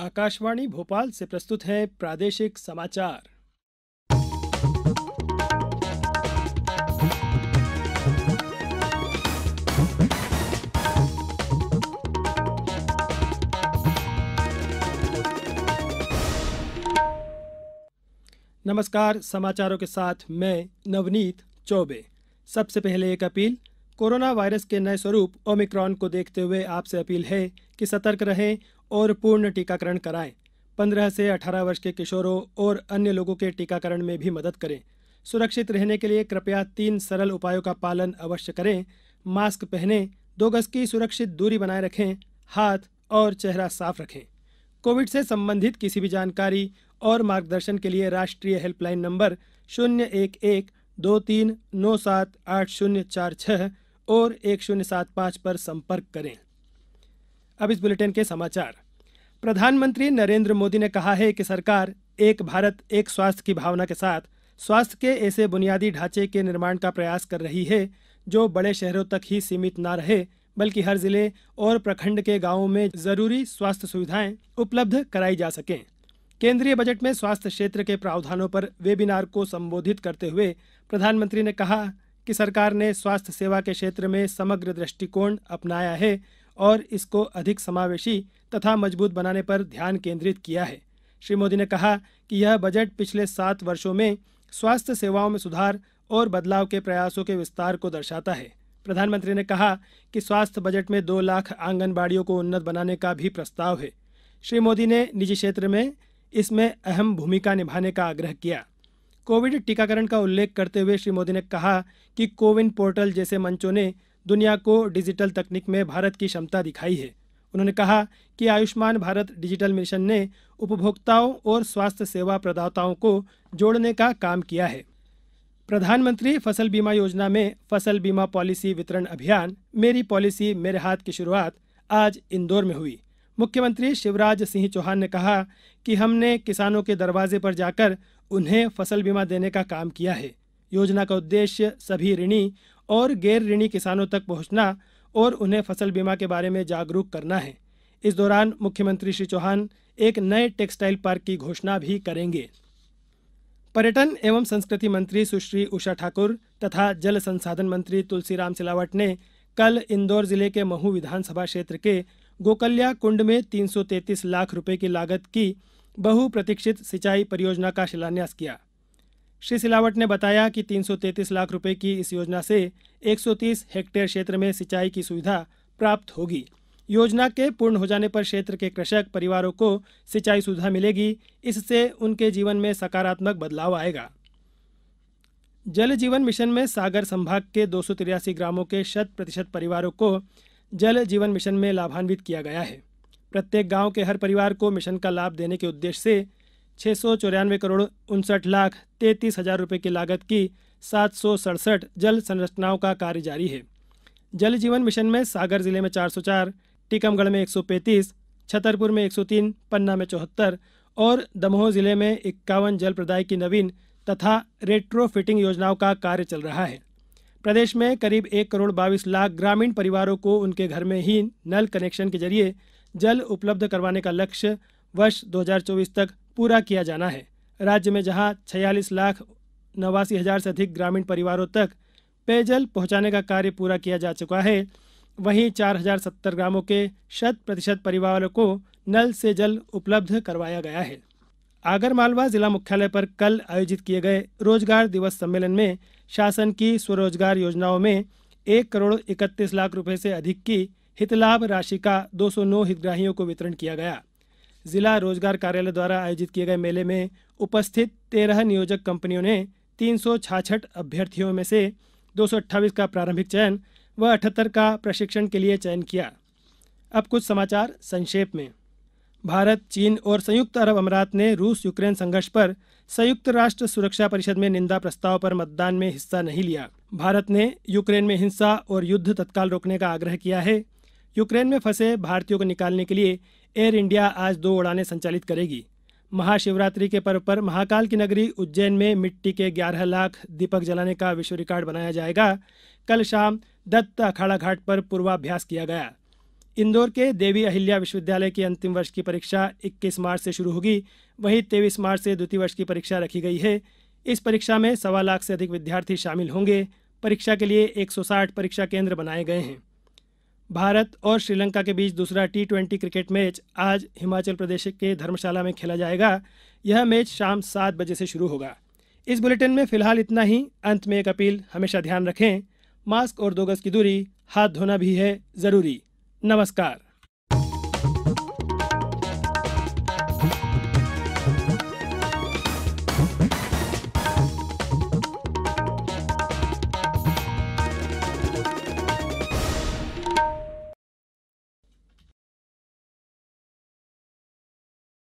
आकाशवाणी भोपाल से प्रस्तुत है प्रादेशिक समाचार नमस्कार समाचारों के साथ मैं नवनीत चौबे सबसे पहले एक अपील कोरोना वायरस के नए स्वरूप ओमिक्रॉन को देखते हुए आपसे अपील है कि सतर्क रहें और पूर्ण टीकाकरण कराएं पंद्रह से अठारह वर्ष के किशोरों और अन्य लोगों के टीकाकरण में भी मदद करें सुरक्षित रहने के लिए कृपया तीन सरल उपायों का पालन अवश्य करें मास्क पहनें दो गज की सुरक्षित दूरी बनाए रखें हाथ और चेहरा साफ रखें कोविड से संबंधित किसी भी जानकारी और मार्गदर्शन के लिए राष्ट्रीय हेल्पलाइन नंबर शून्य एक एक दो तीन नौ सात आठ शून्य चार छः और एक शून्य सात पाँच पर संपर्क करें अब इस बुलेटिन के समाचार प्रधानमंत्री नरेंद्र मोदी ने कहा है कि सरकार एक भारत एक स्वास्थ्य की भावना के साथ स्वास्थ्य के ऐसे बुनियादी ढांचे के निर्माण का प्रयास कर रही है जो बड़े शहरों तक ही सीमित ना रहे बल्कि हर जिले और प्रखंड के गांवों में जरूरी स्वास्थ्य सुविधाएं उपलब्ध कराई जा सकें केंद्रीय बजट में स्वास्थ्य क्षेत्र के प्रावधानों पर वेबिनार को संबोधित करते हुए प्रधानमंत्री ने कहा कि सरकार ने स्वास्थ्य सेवा के क्षेत्र में समग्र दृष्टिकोण अपनाया है और इसको अधिक समावेशी तथा मजबूत बनाने पर ध्यान केंद्रित किया है श्री मोदी ने कहा कि यह बजट पिछले सात वर्षों में स्वास्थ्य सेवाओं में सुधार और बदलाव के प्रयासों के विस्तार को दर्शाता है प्रधानमंत्री ने कहा कि स्वास्थ्य बजट में दो लाख आंगनबाड़ियों को उन्नत बनाने का भी प्रस्ताव है श्री मोदी ने निजी क्षेत्र में इसमें अहम भूमिका निभाने का आग्रह किया कोविड टीकाकरण का उल्लेख करते हुए श्री मोदी ने कहा कि कोविन पोर्टल जैसे मंचों ने दुनिया को डिजिटल तकनीक में भारत की क्षमता दिखाई है उन्होंने कहा कि आयुष्मान भारत डिजिटल मिशन ने उपभोक्ताओं और स्वास्थ्य सेवा प्रदाताओं को जोड़ने का काम किया है प्रधानमंत्री फसल बीमा योजना में फसल बीमा पॉलिसी वितरण अभियान मेरी पॉलिसी मेरे हाथ की शुरुआत आज इंदौर में हुई मुख्यमंत्री शिवराज सिंह चौहान ने कहा कि हमने किसानों के दरवाजे पर जाकर उन्हें फसल बीमा देने का काम किया है योजना का उद्देश्य सभी ऋणी और गैर ऋणी किसानों तक पहुंचना और उन्हें फसल बीमा के बारे में जागरूक करना है इस दौरान मुख्यमंत्री श्री चौहान एक नए टेक्सटाइल पार्क की घोषणा भी करेंगे पर्यटन एवं संस्कृति मंत्री सुश्री उषा ठाकुर तथा जल संसाधन मंत्री तुलसीराम सिलावट ने कल इंदौर जिले के महू विधानसभा क्षेत्र के गोकल्या कुंड में 333 लाख रुपए की लागत की बहुप्रतीक्षित सिंचाई परियोजना का शिलान्यास किया श्री सिलावट ने बताया कि 333 लाख रुपए की इस योजना से 130 हेक्टेयर क्षेत्र में सिंचाई की सुविधा प्राप्त होगी योजना के पूर्ण हो जाने पर क्षेत्र के कृषक परिवारों को सिंचाई सुविधा मिलेगी इससे उनके जीवन में सकारात्मक बदलाव आएगा जल जीवन मिशन में सागर संभाग के दो ग्रामों के शत प्रतिशत परिवारों को जल जीवन मिशन में लाभान्वित किया गया है प्रत्येक गांव के हर परिवार को मिशन का लाभ देने के उद्देश्य से छः सौ चौरानवे करोड़ उनसठ लाख तैंतीस हजार रुपये की लागत की सात सौ सड़सठ जल संरचनाओं का कार्य जारी है जल जीवन मिशन में सागर जिले में 404, टीकमगढ़ में 135, छतरपुर में 103, पन्ना में चौहत्तर और दमोह जिले में इक्यावन जल प्रदाय की नवीन तथा रेट्रोफिटिंग योजनाओं का कार्य चल रहा है प्रदेश में करीब एक करोड़ बाईस लाख ग्रामीण परिवारों को उनके घर में ही नल कनेक्शन के जरिए जल उपलब्ध करवाने का लक्ष्य वर्ष 2024 तक पूरा किया जाना है राज्य में जहां छियालीस लाख नवासी हजार से अधिक ग्रामीण परिवारों तक पेयजल पहुंचाने का कार्य पूरा किया जा चुका है वहीं चार हजार सत्तर ग्रामों के शत प्रतिशत परिवारों को नल से जल उपलब्ध करवाया गया है आगरमालवा जिला मुख्यालय पर कल आयोजित किए गए रोजगार दिवस सम्मेलन में शासन की स्वरोजगार योजनाओं में एक करोड़ इकतीस लाख रुपए से अधिक की हितलाभ राशि का 209 हितग्राहियों को वितरण किया गया जिला रोजगार कार्यालय द्वारा आयोजित किए गए मेले में उपस्थित तेरह नियोजक कंपनियों ने तीन अभ्यर्थियों में से दो का प्रारंभिक चयन व अठहत्तर का प्रशिक्षण के लिए चयन किया अब कुछ समाचार संक्षेप में भारत चीन और संयुक्त अरब अमारात ने रूस यूक्रेन संघर्ष पर संयुक्त राष्ट्र सुरक्षा परिषद में निंदा प्रस्ताव पर मतदान में हिस्सा नहीं लिया भारत ने यूक्रेन में हिंसा और युद्ध तत्काल रोकने का आग्रह किया है यूक्रेन में फंसे भारतीयों को निकालने के लिए एयर इंडिया आज दो उड़ानें संचालित करेगी महाशिवरात्रि के पर्व पर महाकाल की नगरी उज्जैन में मिट्टी के ग्यारह लाख दीपक जलाने का विश्व रिकॉर्ड बनाया जाएगा कल शाम दत्त अखाड़ा घाट पर पूर्वाभ्यास किया गया इंदौर के देवी अहिल्या विश्वविद्यालय की अंतिम वर्ष की परीक्षा 21 मार्च से शुरू होगी वहीं तेईस मार्च से द्वितीय वर्ष की परीक्षा रखी गई है इस परीक्षा में सवा लाख से अधिक विद्यार्थी शामिल होंगे परीक्षा के लिए एक परीक्षा केंद्र बनाए गए हैं भारत और श्रीलंका के बीच दूसरा टी ट्वेंटी क्रिकेट मैच आज हिमाचल प्रदेश के धर्मशाला में खेला जाएगा यह मैच शाम सात बजे से शुरू होगा इस बुलेटिन में फिलहाल इतना ही अंत में एक अपील हमेशा ध्यान रखें मास्क और दो गज की दूरी हाथ धोना भी है ज़रूरी नमस्कार